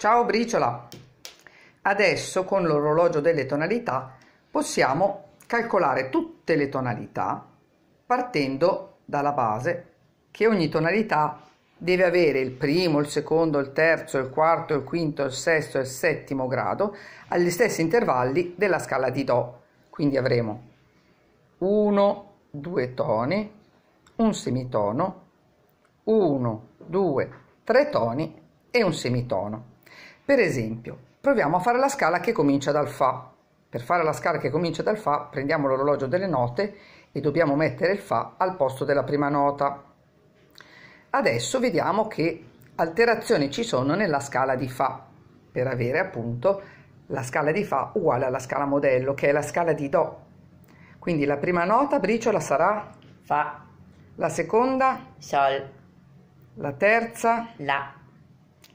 Ciao briciola! Adesso con l'orologio delle tonalità possiamo calcolare tutte le tonalità partendo dalla base che ogni tonalità deve avere il primo, il secondo, il terzo, il quarto, il quinto, il sesto e il settimo grado agli stessi intervalli della scala di Do. Quindi avremo 1, 2 toni, un semitono, 1, 2, 3 toni e un semitono. Per esempio, proviamo a fare la scala che comincia dal Fa. Per fare la scala che comincia dal Fa prendiamo l'orologio delle note e dobbiamo mettere il Fa al posto della prima nota. Adesso vediamo che alterazioni ci sono nella scala di Fa per avere appunto la scala di Fa uguale alla scala modello che è la scala di Do. Quindi la prima nota briciola sarà Fa, la seconda Sol, la terza La,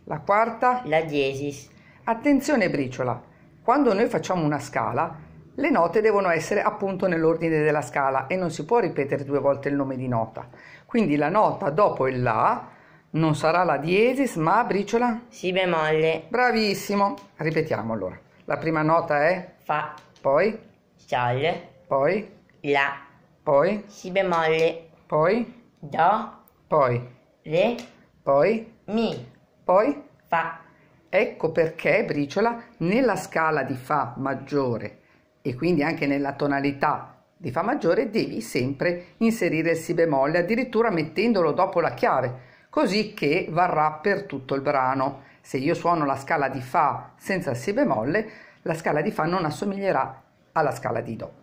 la quarta? La diesis. Attenzione briciola, quando noi facciamo una scala, le note devono essere appunto nell'ordine della scala e non si può ripetere due volte il nome di nota. Quindi la nota dopo il La non sarà la diesis ma briciola? Si bemolle. Bravissimo, ripetiamo allora. La prima nota è? Fa. Poi? Sol. Poi? La. Poi? Si bemolle. Poi? Do. Poi? Re. Poi? Mi. Poi Fa. Ecco perché Briciola nella scala di Fa maggiore e quindi anche nella tonalità di Fa maggiore devi sempre inserire il Si bemolle, addirittura mettendolo dopo la chiave, così che varrà per tutto il brano. Se io suono la scala di Fa senza il Si bemolle, la scala di Fa non assomiglierà alla scala di Do.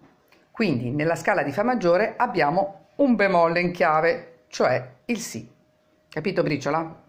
Quindi nella scala di Fa maggiore abbiamo un bemolle in chiave, cioè il Si. Capito Briciola?